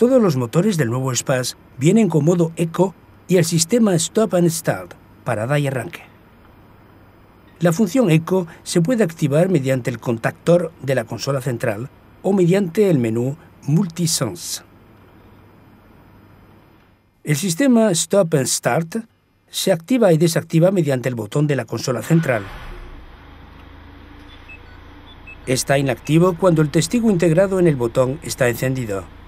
Todos los motores del nuevo SPAS vienen con modo eco y el sistema Stop and Start, parada y arranque. La función eco se puede activar mediante el contactor de la consola central o mediante el menú Multisense. El sistema Stop and Start se activa y desactiva mediante el botón de la consola central. Está inactivo cuando el testigo integrado en el botón está encendido.